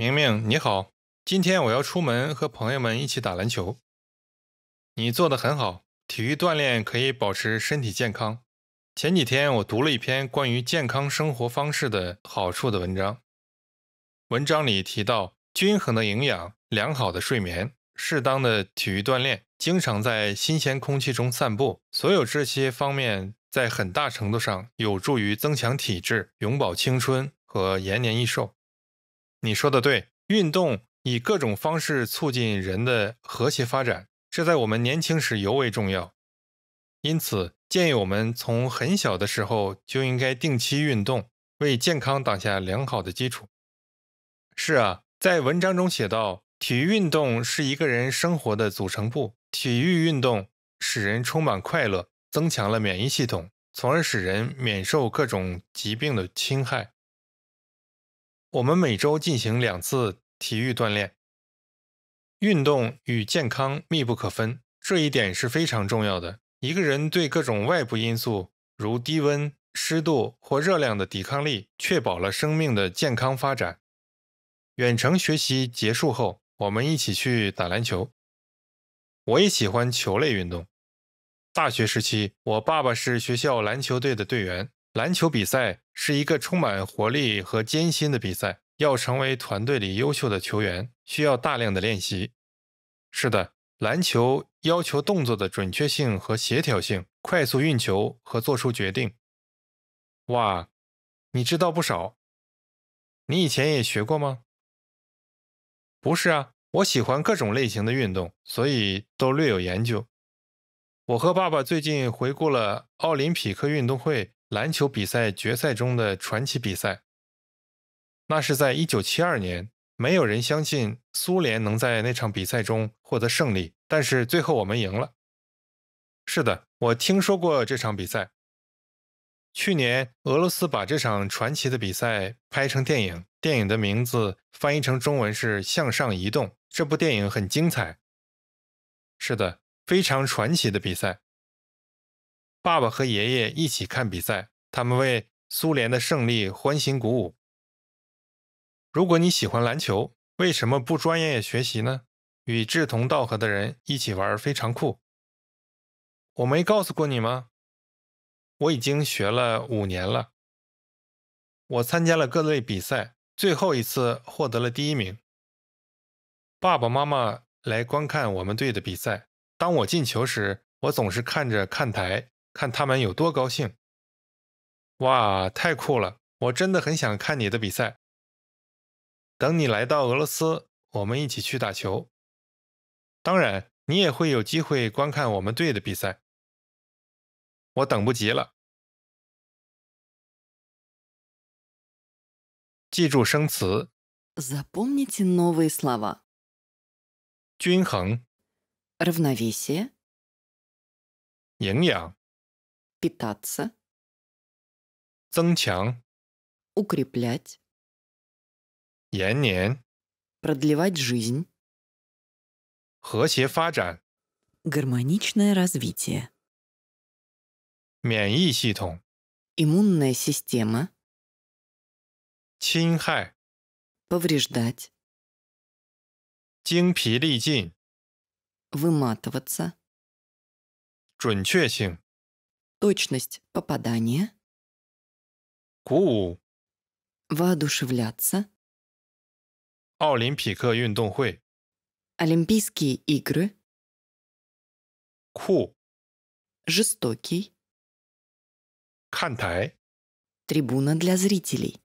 明明你好，今天我要出门和朋友们一起打篮球。你做的很好，体育锻炼可以保持身体健康。前几天我读了一篇关于健康生活方式的好处的文章，文章里提到均衡的营养、良好的睡眠、适当的体育锻炼、经常在新鲜空气中散步，所有这些方面在很大程度上有助于增强体质、永葆青春和延年益寿。你说的对，运动以各种方式促进人的和谐发展，这在我们年轻时尤为重要。因此，建议我们从很小的时候就应该定期运动，为健康打下良好的基础。是啊，在文章中写到，体育运动是一个人生活的组成部分，体育运动使人充满快乐，增强了免疫系统，从而使人免受各种疾病的侵害。我们每周进行两次体育锻炼。运动与健康密不可分，这一点是非常重要的。一个人对各种外部因素，如低温、湿度或热量的抵抗力，确保了生命的健康发展。远程学习结束后，我们一起去打篮球。我也喜欢球类运动。大学时期，我爸爸是学校篮球队的队员。篮球比赛是一个充满活力和艰辛的比赛。要成为团队里优秀的球员，需要大量的练习。是的，篮球要求动作的准确性和协调性，快速运球和做出决定。哇，你知道不少。你以前也学过吗？不是啊，我喜欢各种类型的运动，所以都略有研究。我和爸爸最近回顾了奥林匹克运动会。篮球比赛决赛中的传奇比赛，那是在一九七二年。没有人相信苏联能在那场比赛中获得胜利，但是最后我们赢了。是的，我听说过这场比赛。去年俄罗斯把这场传奇的比赛拍成电影，电影的名字翻译成中文是《向上移动》。这部电影很精彩。是的，非常传奇的比赛。爸爸和爷爷一起看比赛，他们为苏联的胜利欢欣鼓舞。如果你喜欢篮球，为什么不专业学习呢？与志同道合的人一起玩非常酷。我没告诉过你吗？我已经学了五年了。我参加了各类比赛，最后一次获得了第一名。爸爸妈妈来观看我们队的比赛。当我进球时，我总是看着看台。看他们有多高兴！哇，太酷了！我真的很想看你的比赛。等你来到俄罗斯，我们一起去打球。当然，你也会有机会观看我们队的比赛。我等不及了！记住生词：均衡、营养。питаться, 增强、укреплять, продлевать жизнь, гармоничное развитие, иммунная система, 侵害、повреждать, 精疲力尽、выматываться, 准确性、Точность попадания. Куу. Воодушевляться. Олимпийские игры. Ку. Жестокий. Кантай. Трибуна для зрителей.